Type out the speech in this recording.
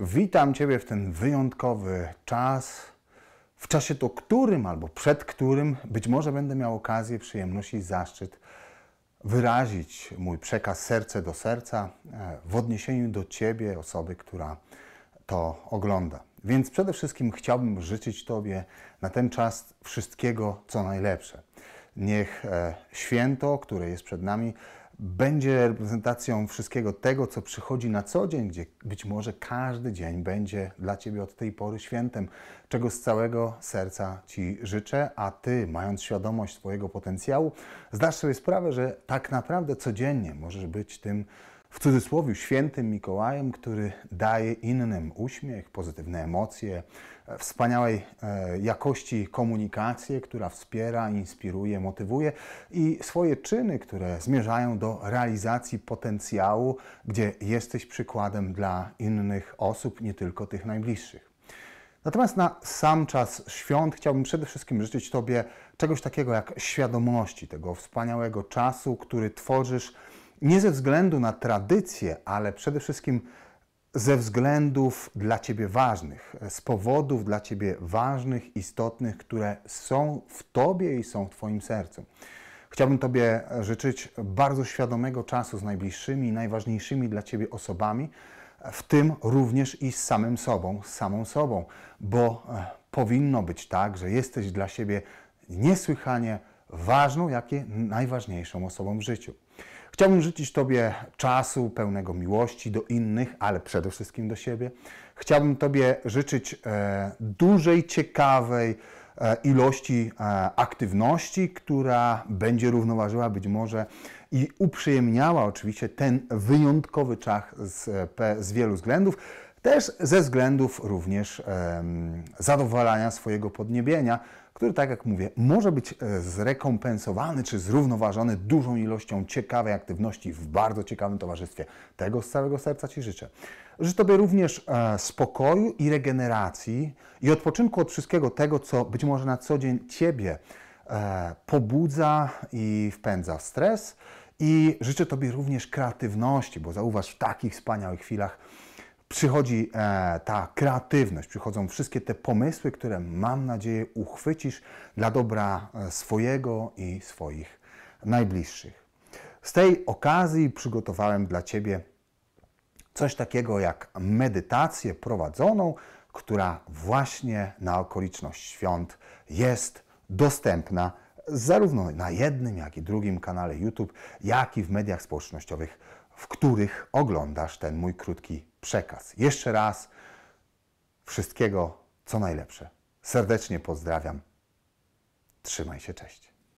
Witam Ciebie w ten wyjątkowy czas, w czasie to którym albo przed którym być może będę miał okazję, przyjemność i zaszczyt wyrazić mój przekaz serce do serca e, w odniesieniu do Ciebie, osoby, która to ogląda. Więc przede wszystkim chciałbym życzyć Tobie na ten czas wszystkiego, co najlepsze. Niech e, święto, które jest przed nami, będzie reprezentacją wszystkiego tego, co przychodzi na co dzień, gdzie być może każdy dzień będzie dla Ciebie od tej pory świętem, czego z całego serca Ci życzę, a Ty, mając świadomość Twojego potencjału, zdasz sobie sprawę, że tak naprawdę codziennie możesz być tym w cudzysłowie świętym Mikołajem, który daje innym uśmiech, pozytywne emocje, e, wspaniałej e, jakości komunikację, która wspiera, inspiruje, motywuje i swoje czyny, które zmierzają do realizacji potencjału, gdzie jesteś przykładem dla innych osób, nie tylko tych najbliższych. Natomiast na sam czas świąt chciałbym przede wszystkim życzyć Tobie czegoś takiego jak świadomości tego wspaniałego czasu, który tworzysz nie ze względu na tradycję, ale przede wszystkim ze względów dla Ciebie ważnych, z powodów dla Ciebie ważnych, istotnych, które są w Tobie i są w Twoim sercu. Chciałbym Tobie życzyć bardzo świadomego czasu z najbliższymi, najważniejszymi dla Ciebie osobami, w tym również i z samym sobą, z samą sobą, bo e, powinno być tak, że jesteś dla siebie niesłychanie ważną, jak i najważniejszą osobą w życiu. Chciałbym życzyć Tobie czasu pełnego miłości do innych, ale przede wszystkim do siebie. Chciałbym Tobie życzyć e, dużej, ciekawej e, ilości e, aktywności, która będzie równoważyła być może i uprzyjemniała oczywiście ten wyjątkowy czas z, e, z wielu względów. Też ze względów również zadowalania swojego podniebienia, który, tak jak mówię, może być e, zrekompensowany czy zrównoważony dużą ilością ciekawej aktywności w bardzo ciekawym towarzystwie. Tego z całego serca Ci życzę. Życzę Tobie również e, spokoju i regeneracji i odpoczynku od wszystkiego tego, co być może na co dzień Ciebie e, pobudza i wpędza w stres. I życzę Tobie również kreatywności, bo zauważ, w takich wspaniałych chwilach przychodzi e, ta kreatywność, przychodzą wszystkie te pomysły, które mam nadzieję uchwycisz dla dobra e, swojego i swoich najbliższych. Z tej okazji przygotowałem dla Ciebie coś takiego jak medytację prowadzoną, która właśnie na okoliczność świąt jest dostępna zarówno na jednym, jak i drugim kanale YouTube, jak i w mediach społecznościowych w których oglądasz ten mój krótki przekaz. Jeszcze raz wszystkiego co najlepsze. Serdecznie pozdrawiam. Trzymaj się, cześć.